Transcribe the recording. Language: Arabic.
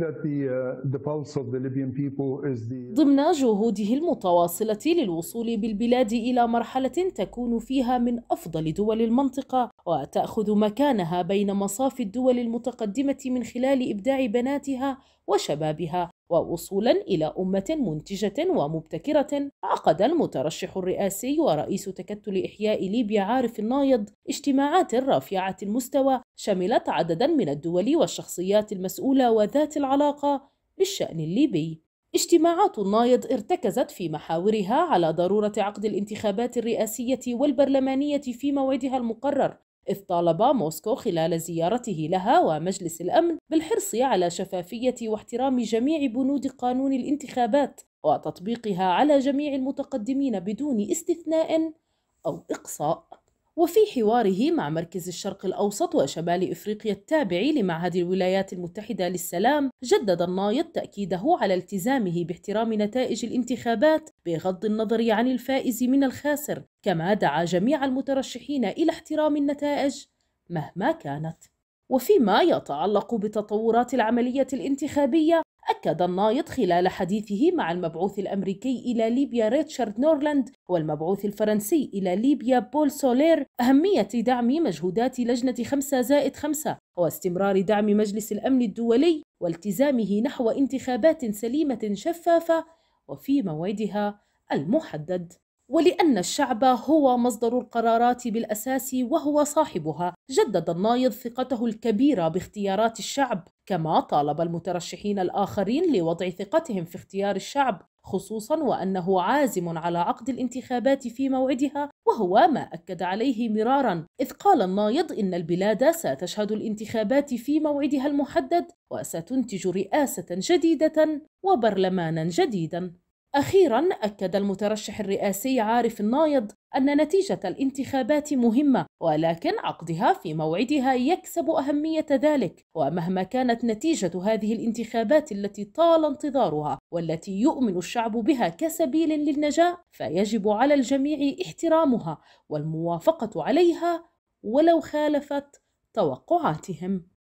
Uh, uh, ضمن جهوده المتواصلة للوصول بالبلاد إلى مرحلة تكون فيها من أفضل دول المنطقة وتأخذ مكانها بين مصاف الدول المتقدمة من خلال إبداع بناتها وشبابها ووصولا إلى أمة منتجة ومبتكرة عقد المترشح الرئاسي ورئيس تكتل إحياء ليبيا عارف النايض اجتماعات رافعة المستوى شملت عددا من الدول والشخصيات المسؤولة وذات العلاقة بالشأن الليبي اجتماعات النايض ارتكزت في محاورها على ضرورة عقد الانتخابات الرئاسية والبرلمانية في موعدها المقرر إذ طالب موسكو خلال زيارته لها ومجلس الأمن بالحرص على شفافية واحترام جميع بنود قانون الانتخابات وتطبيقها على جميع المتقدمين بدون استثناء أو إقصاء وفي حواره مع مركز الشرق الأوسط وشمال إفريقيا التابع لمعهد الولايات المتحدة للسلام جدد النايض تأكيده على التزامه باحترام نتائج الانتخابات بغض النظر عن الفائز من الخاسر كما دعا جميع المترشحين إلى احترام النتائج مهما كانت وفيما يتعلق بتطورات العملية الانتخابية أكد النايض خلال حديثه مع المبعوث الأمريكي إلى ليبيا ريتشارد نورلاند والمبعوث الفرنسي إلى ليبيا بول سولير أهمية دعم مجهودات لجنة 5 زائد 5 واستمرار دعم مجلس الأمن الدولي والتزامه نحو انتخابات سليمة شفافة وفي موعدها المحدد ولأن الشعب هو مصدر القرارات بالأساس وهو صاحبها جدد النايض ثقته الكبيرة باختيارات الشعب كما طالب المترشحين الآخرين لوضع ثقتهم في اختيار الشعب خصوصا وأنه عازم على عقد الانتخابات في موعدها وهو ما أكد عليه مرارا إذ قال النايض إن البلاد ستشهد الانتخابات في موعدها المحدد وستنتج رئاسة جديدة وبرلمانا جديدا أخيرا أكد المترشح الرئاسي عارف النايض أن نتيجة الانتخابات مهمة ولكن عقدها في موعدها يكسب أهمية ذلك ومهما كانت نتيجة هذه الانتخابات التي طال انتظارها والتي يؤمن الشعب بها كسبيل للنجاة فيجب على الجميع احترامها والموافقة عليها ولو خالفت توقعاتهم